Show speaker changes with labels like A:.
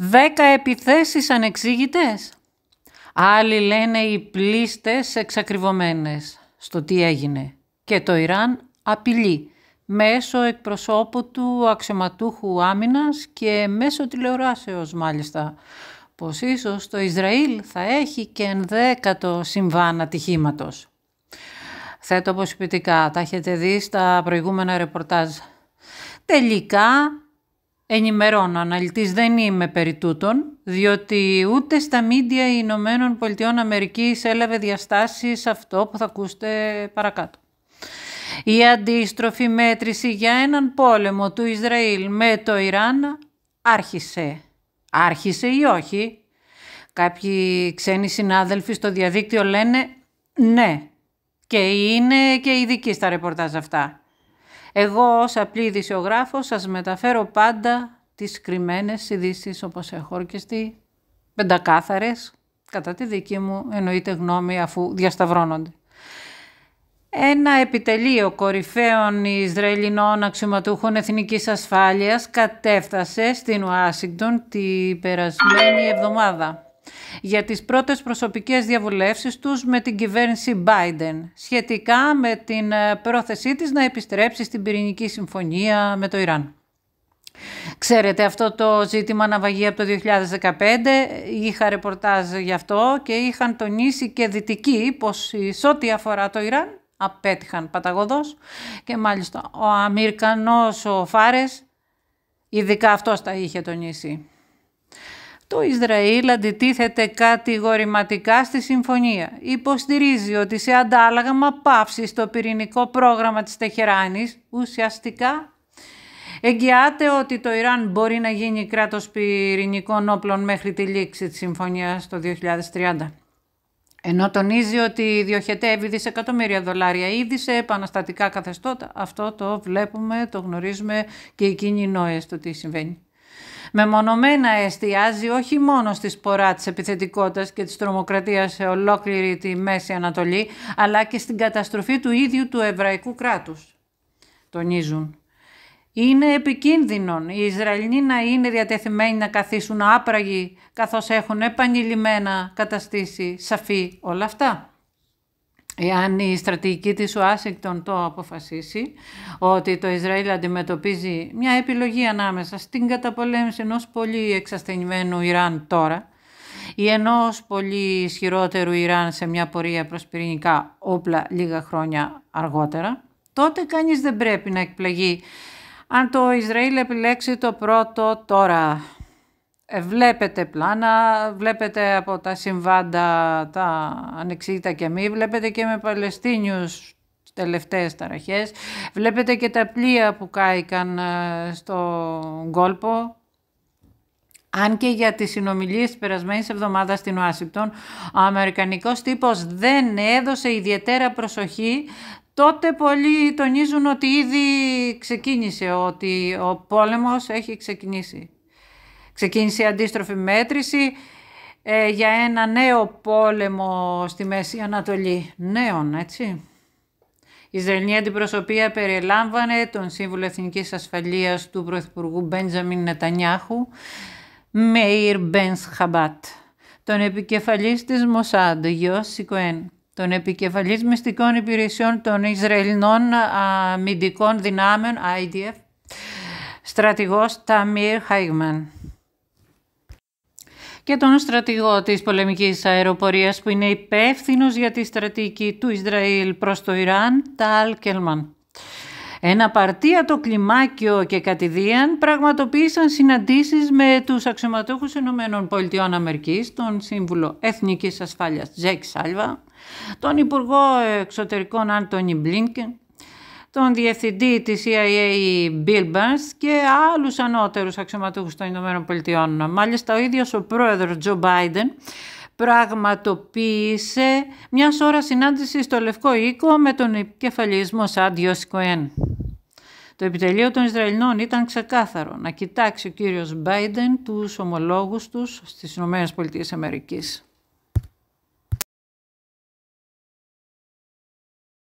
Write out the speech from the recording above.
A: δέκα επιθέσεις ανεξήγητες. Άλλοι λένε οι πλήστες εξακριβωμένες στο τι έγινε. Και το Ιράν απειλεί μέσω εκπροσώπου του αξιωματούχου άμυνας και μέσω τηλεοράσεως μάλιστα. Πως ίσως το Ισραήλ θα έχει και ενδέκατο συμβάν ατυχήματος. Θέτω αποσυπητικά, τα έχετε δει στα προηγούμενα ρεπορτάζ. Τελικά Ενημερώνω, αναλυτής δεν είμαι περί τούτων, διότι ούτε στα μίντια Ηνωμένων Πολιτειών Αμερικής έλαβε διαστάσεις αυτό που θα ακούσετε παρακάτω. Η αντίστροφη μέτρηση για έναν πόλεμο του Ισραήλ με το Ιράν άρχισε. Άρχισε ή όχι. Κάποιοι ξένοι συνάδελφοι στο διαδίκτυο λένε ναι. Και είναι και ειδικοί στα ρεπορτάζ αυτά. Εγώ ως απλή ειδησιογράφος σας μεταφέρω πάντα τις κρυμμένες ειδήσεις όπως έχω ορκιστεί, πεντακάθαρες, κατά τη δική μου εννοείται γνώμη αφού διασταυρώνονται. Ένα επιτελείο κορυφαίων Ισραηλινών αξιωματούχων εθνικής ασφάλειας κατέφτασε στην Ουάσιγκτον την περασμένη εβδομάδα για τις πρώτες προσωπικές διαβουλεύσεις τους με την κυβέρνηση Biden σχετικά με την ε, πρόθεσή της να επιστρέψει στην πυρηνική συμφωνία με το Ιράν. Ξέρετε αυτό το ζήτημα αναβαγεί από το 2015, είχα ρεπορτάζ γι' αυτό και είχαν τονίσει και δυτικοί πως σε ό,τι αφορά το Ιράν απέτυχαν παταγωδός και μάλιστα ο Αμερικανός ο Φάρες ειδικά αυτός τα είχε τονίσει. Το Ισραήλ αντιτίθεται κατηγορηματικά στη συμφωνία. Υποστηρίζει ότι σε αντάλλαγμα πάυση στο πυρηνικό πρόγραμμα της Τεχεράνης, ουσιαστικά εγγυάται ότι το Ιράν μπορεί να γίνει κράτος πυρηνικών όπλων μέχρι τη λήξη της συμφωνίας το 2030. Ενώ τονίζει ότι διοχετεύει δισεκατομμύρια δολάρια ήδη σε επαναστατικά καθεστώτα. Αυτό το βλέπουμε, το γνωρίζουμε και οι κοινοί νόες το τι συμβαίνει μεμονωμένα εστιάζει όχι μόνο στη σπορά της επιθετικότητας και της τρομοκρατίας σε ολόκληρη τη Μέση Ανατολή, αλλά και στην καταστροφή του ίδιου του εβραϊκού κράτους. Τονίζουν. Είναι επικίνδυνον οι Ισραηλοί να είναι διατεθειμένοι να καθίσουν άπραγοι, καθώς έχουν επανειλημμένα καταστήσει σαφή όλα αυτά. Εάν η στρατηγική της Ουάσιγκτον το αποφασίσει ότι το Ισραήλ αντιμετωπίζει μια επιλογή ανάμεσα στην καταπολέμηση ενός πολύ εξασθενημένου Ιράν τώρα ή ενός πολύ ισχυρότερου Ιράν σε μια πορεία προς πυρηνικά όπλα λίγα χρόνια αργότερα, τότε κανείς δεν πρέπει να εκπλαγεί αν το Ισραήλ επιλέξει το πρώτο τώρα. Ε, βλέπετε πλάνα, βλέπετε από τα συμβάντα τα ανεξήγητα και μη, βλέπετε και με Παλαιστίνιους τελευταίες ταραχές, βλέπετε και τα πλοία που κάηκαν ε, στον κόλπο, αν και για τις συνομιλίες της περασμένης εβδομάδας στην Ουάσιπτον, ο Αμερικανικός τύπος δεν έδωσε ιδιαίτερα προσοχή τότε πολλοί τονίζουν ότι ήδη ξεκίνησε, ότι ο πόλεμος έχει ξεκινήσει. Ξεκίνησε η αντίστροφη μέτρηση ε, για ένα νέο πόλεμο στη Μέση Ανατολή. Νέων, έτσι. Η Ισραηλινή αντιπροσωπεία περιελάμβανε τον σύμβουλο Εθνικής Ασφαλείας του Πρωθυπουργού Μπέντζαμιν Νετανιάχου, Μέιρ Μπένς Χαμπάτ, τον επικεφαλής της Μοσάντ, Γιώση τον επικεφαλής μυστικών υπηρεσιών των Ισραηλινών αμυντικών δυνάμεων, IDF, στρατηγός Ταμίρ Χάιγμαν και τον στρατηγό της πολεμικής αεροπορίας που είναι υπεύθυνος για τη στρατηγική του Ισραήλ προς το Ιράν, Ταλ Κέλμαν. Ένα το κλιμάκιο και κατηδίαν πραγματοποίησαν συναντήσεις με τους αξιωματούχους ΗΠΑ, Αμερικής, τον Σύμβουλο Εθνικής Ασφάλειας Τζέκ Σάλβα, τον Υπουργό Εξωτερικών Άντωνι Μπλίνκεν, τον διευθυντή της CIA Bill Burns και άλλους ανώτερους αξιωματούχους των Ηνωμένων Πολιτειών. Μάλιστα ο ίδιος ο πρόεδρος Τζο Μπάιντεν πραγματοποίησε μιας ώρας συνάντησης στο Λευκό Οίκο με τον επικεφαλισμό Σαντ Κοέν. Το επιτελείο των Ισραηλινών ήταν ξεκάθαρο να κοιτάξει ο κύριος Μπάιντεν τους ομολόγους τους στις ΗΠΑ.